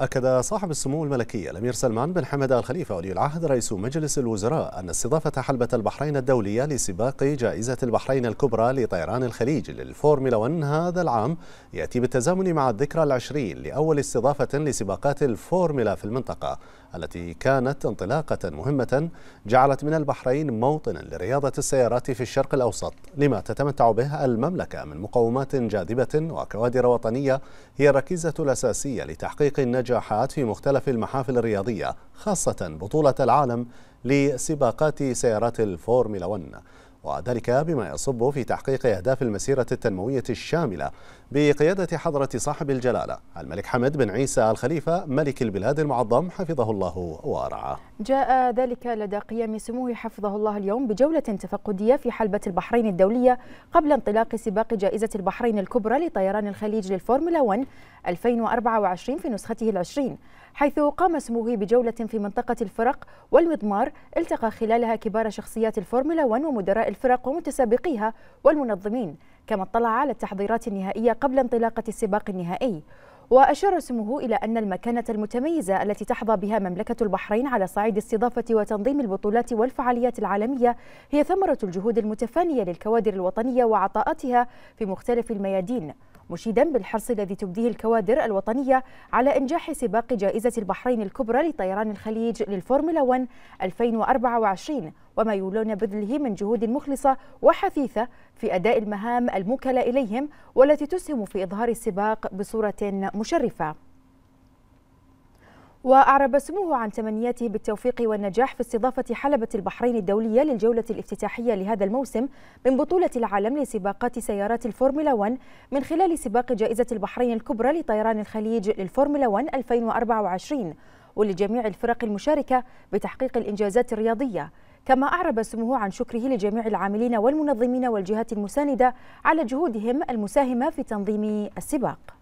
أكد صاحب السمو الملكي الأمير سلمان بن حمد آل خليفة ولي العهد رئيس مجلس الوزراء أن استضافة حلبة البحرين الدولية لسباق جائزة البحرين الكبرى لطيران الخليج للفورمولا 1 هذا العام يأتي بالتزامن مع الذكرى العشرين لأول استضافة لسباقات الفورمولا في المنطقة التي كانت انطلاقة مهمة جعلت من البحرين موطنا لرياضة السيارات في الشرق الأوسط لما تتمتع به المملكة من مقومات جاذبة وكوادر وطنية هي الركيزة الأساسية لتحقيق النجاحات في مختلف المحافل الرياضية خاصة بطولة العالم لسباقات سيارات الفورمولا 1 وذلك بما يصب في تحقيق أهداف المسيرة التنموية الشاملة بقيادة حضرة صاحب الجلالة الملك حمد بن عيسى الخليفة ملك البلاد المعظم حفظه الله ورعاه جاء ذلك لدى قيام سموه حفظه الله اليوم بجولة تفقدية في حلبة البحرين الدولية قبل انطلاق سباق جائزة البحرين الكبرى لطيران الخليج للفورمولا 1 2024 في نسخته العشرين حيث قام سموه بجولة في منطقة الفرق والمضمار التقى خلالها كبار شخصيات الفورمولا 1 ومدراء الفرق ومتسابقيها والمنظمين كما اطلع على التحضيرات النهائية قبل انطلاقة السباق النهائي وأشار سموه إلى أن المكانة المتميزة التي تحظى بها مملكة البحرين على صعيد استضافة وتنظيم البطولات والفعاليات العالمية هي ثمرة الجهود المتفانية للكوادر الوطنية وعطاءاتها في مختلف الميادين مشيدا بالحرص الذي تبديه الكوادر الوطنية على إنجاح سباق جائزة البحرين الكبرى لطيران الخليج للفورمولا 1 2024 وما يولون بذله من جهود مخلصة وحثيثة في أداء المهام الموكلة إليهم والتي تسهم في إظهار السباق بصورة مشرفة وأعرب سموه عن تمنياته بالتوفيق والنجاح في استضافة حلبة البحرين الدولية للجولة الافتتاحية لهذا الموسم من بطولة العالم لسباقات سيارات الفورمولا 1 من خلال سباق جائزة البحرين الكبرى لطيران الخليج للفورمولا 1 2024 ولجميع الفرق المشاركة بتحقيق الإنجازات الرياضية كما أعرب سموه عن شكره لجميع العاملين والمنظمين والجهات المساندة على جهودهم المساهمة في تنظيم السباق